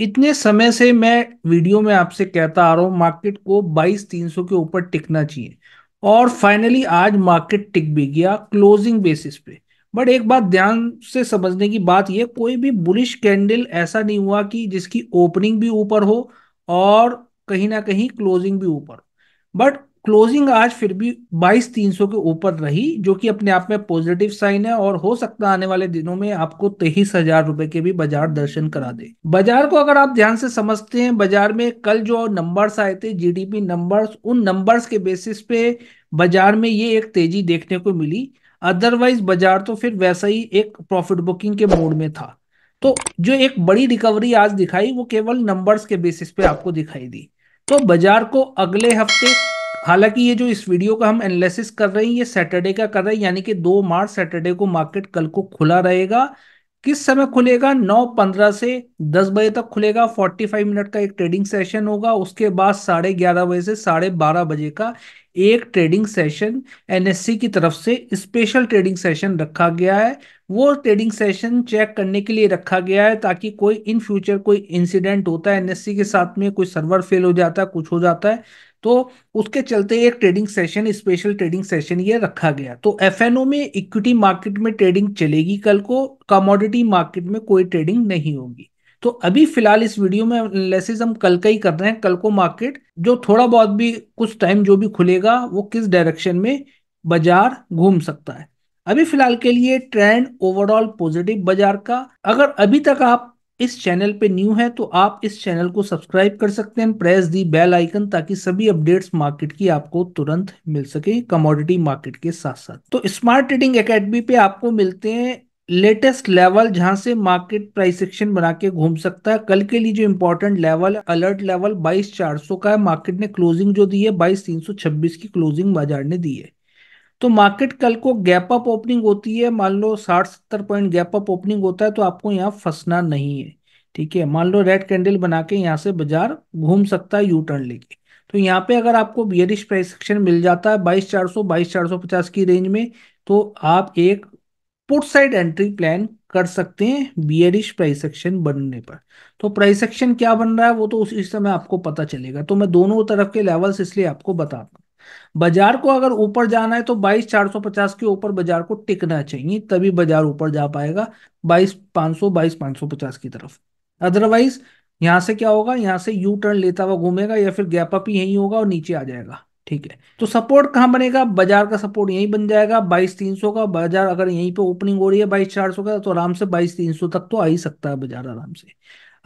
इतने समय से मैं वीडियो में आपसे कहता आ रहा हूँ मार्केट को बाईस तीन सौ के ऊपर टिकना चाहिए और फाइनली आज मार्केट टिक भी गया क्लोजिंग बेसिस पे बट एक बात ध्यान से समझने की बात यह कोई भी बुलिश कैंडल ऐसा नहीं हुआ कि जिसकी ओपनिंग भी ऊपर हो और कहीं ना कहीं क्लोजिंग भी ऊपर बट क्लोजिंग आज फिर भी बाईस तीन सौ के ऊपर रही जो कि अपने आप में पॉजिटिव साइन है और हो सकता है आने वाले दिनों में आपको तेईस हजार रुपए के भी बाजार दर्शन करा दे बाजार को अगर आप ध्यान से समझते हैं बाजार में कल जो नंबर्स आए थे जीडीपी नंबर्स उन नंबर्स के बेसिस पे बाजार में ये एक तेजी देखने को मिली अदरवाइज बाजार तो फिर वैसा ही एक प्रॉफिट बुकिंग के मोड में था तो जो एक बड़ी रिकवरी आज दिखाई वो केवल नंबर्स के बेसिस पे आपको दिखाई दी तो बाजार को अगले हफ्ते हालांकि ये जो इस वीडियो का हम एनालिसिस कर रहे हैं ये सैटरडे का कर रहे हैं यानी कि दो मार्च सैटरडे को मार्केट कल को खुला रहेगा किस समय खुलेगा नौ पंद्रह से दस बजे तक खुलेगा 45 मिनट का एक ट्रेडिंग सेशन होगा उसके बाद साढ़े ग्यारह बजे से साढ़े बारह बजे का एक ट्रेडिंग सेशन एनएससी की तरफ से स्पेशल ट्रेडिंग सेशन रखा गया है वो ट्रेडिंग सेशन चेक करने के लिए रखा गया है ताकि कोई इन फ्यूचर कोई इंसिडेंट होता है एनएससी के साथ में कोई सर्वर फेल हो जाता है कुछ हो जाता है तो उसके चलते एक trading session special trading session ये रखा गया तो ओ में इक्विटी मार्केट में ट्रेडिंग चलेगी कल को कमोडिटी मार्केट में कोई ट्रेडिंग नहीं होगी तो अभी फिलहाल इस वीडियो में एनालिसिस हम कल का ही कर रहे हैं कल को मार्केट जो थोड़ा बहुत भी कुछ टाइम जो भी खुलेगा वो किस डायरेक्शन में बाजार घूम सकता है अभी फिलहाल के लिए ट्रेंड ओवरऑल पॉजिटिव बाजार का अगर अभी तक आप इस चैनल पे न्यू है तो आप इस चैनल को सब्सक्राइब कर सकते हैं प्रेस दी बेल आइकन ताकि सभी अपडेट्स मार्केट की आपको तुरंत मिल सके कमोडिटी मार्केट के साथ साथ तो स्मार्ट ट्रेडिंग एकेडमी पे आपको मिलते हैं लेटेस्ट लेवल जहां से मार्केट प्राइस एक्शन बना के घूम सकता है कल के लिए जो इम्पोर्टेंट लेवल अलर्ट लेवल 22,400 का है मार्केट ने क्लोजिंग जो दी है 22,326 की क्लोजिंग बाजार ने दी है तो मार्केट कल को गैप अप ओपनिंग होती है मान लो साठ सत्तर पॉइंट गैप अप ओपनिंग होता है तो आपको यहाँ फंसना नहीं है ठीक है मान लो रेड कैंडल बना के यहाँ से बाजार घूम सकता है यू टर्न लेके तो यहाँ पे अगर आपको बियरिश प्राइस सेक्शन मिल जाता है बाईस चार सौ बाईस चार सौ पचास की रेंज में तो आप एक पुट साइड एंट्री प्लान कर सकते हैं बियरिश प्राइस सेक्शन बनने पर तो प्राइस सेक्शन क्या बन रहा है वो तो उसी समय आपको पता चलेगा तो मैं दोनों तरफ के लेवल्स इसलिए आपको बताता हूँ बाजार को अगर ऊपर जाना है तो बाईस चार सौ पचास के ऊपर बाजार को टिकना चाहिए तभी बाजार ऊपर जा पाएगा बाईस पाँच सौ बाईस सौ पचास की तरफ अदरवाइज यहां से क्या होगा यहां से यू टर्न लेता हुआ घूमेगा या फिर गैप अप ही होगा और नीचे आ जाएगा ठीक है तो सपोर्ट कहां बनेगा बाजार का सपोर्ट यही बन जाएगा बाईस तीन सौ का बाजार अगर यहीं पे ओपनिंग हो रही है बाईस चार सौ का तो आराम से बाईस तीन सौ तक तो आ ही सकता है बाजार आराम से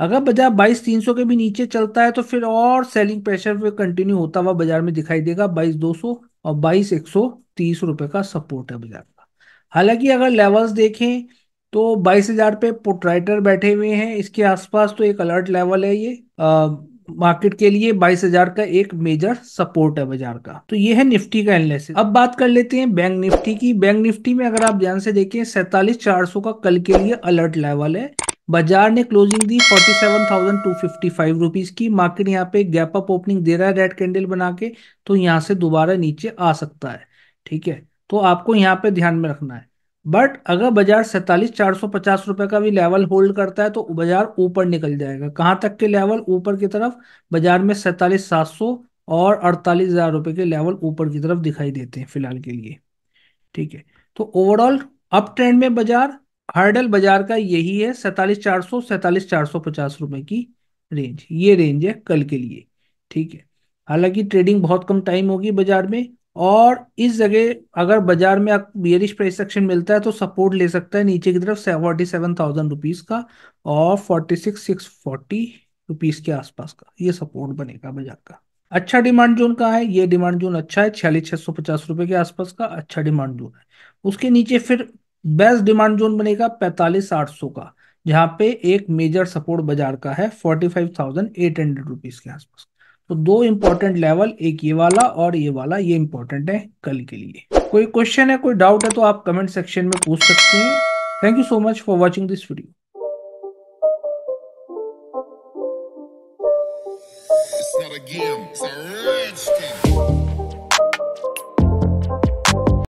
अगर बाजार बाईस तीन सौ के भी नीचे चलता है तो फिर और सेलिंग प्रेशर पे कंटिन्यू होता हुआ बाजार में दिखाई देगा बाईस दो सौ और बाईस एक सौ तीस रुपए का सपोर्ट है बाजार का हालांकि अगर लेवल्स देखें तो बाईस हजार पे पुट राइटर बैठे हुए हैं इसके आसपास तो एक अलर्ट लेवल है ये मार्केट के लिए बाईस हजार का एक मेजर सपोर्ट है बाजार का तो ये है निफ्टी का एनालिसिस अब बात कर लेते हैं बैंक निफ्टी की बैंक निफ्टी में अगर आप ध्यान से देखें सैतालीस चार सौ का कल के लिए अलर्ट लेवल है बाजार ने क्लोजिंग दी 47,255 रुपीस की मार्केट यहाँ पे गैप अप ओपनिंग दे रहा है रेड कैंडल बना के तो यहाँ से दोबारा नीचे आ सकता है ठीक है तो आपको यहाँ पे ध्यान में रखना है बट अगर बाजार सैतालीस चार सौ पचास रुपए का भी लेवल होल्ड करता है तो बाजार ऊपर निकल जाएगा कहाँ तक के लेवल ऊपर की तरफ बाजार में सैतालीस सात सौ और अड़तालीस हजार रुपए के लेवल ऊपर की तरफ दिखाई देते हैं फिलहाल के लिए ठीक है तो ओवरऑल अप ट्रेंड में बाजार हर्डल बाजार का यही है सैतालीस चार सौ सैतालीस चार सौ पचास रुपए की रेंज ये रेंज है कल के लिए ठीक है हालांकि ट्रेडिंग बहुत कम टाइम होगी बाजार में और इस जगह अगर बाजार में बियरिश प्राइस एक्शन मिलता है तो सपोर्ट ले सकता है नीचे की तरफ फोर्टी सेवन थाउजेंड रुपीज का और forty six six forty rupees के आसपास का ये सपोर्ट बनेगा बाजार का अच्छा डिमांड जोन कहाँ है ये डिमांड जोन अच्छा है छियालीस छह सौ पचास रुपए के आसपास का अच्छा डिमांड जोन है उसके नीचे फिर बेस्ट डिमांड जोन बनेगा पैंतालीस आठ सौ का जहां पे एक मेजर सपोर्ट बाजार का है forty five thousand eight hundred rupees के आसपास तो दो इंपॉर्टेंट लेवल एक ये वाला और ये वाला ये इंपॉर्टेंट है कल के लिए कोई क्वेश्चन है कोई डाउट है तो आप कमेंट सेक्शन में पूछ सकते हैं thank you so much for watching this video It's not a game, it's a rich game.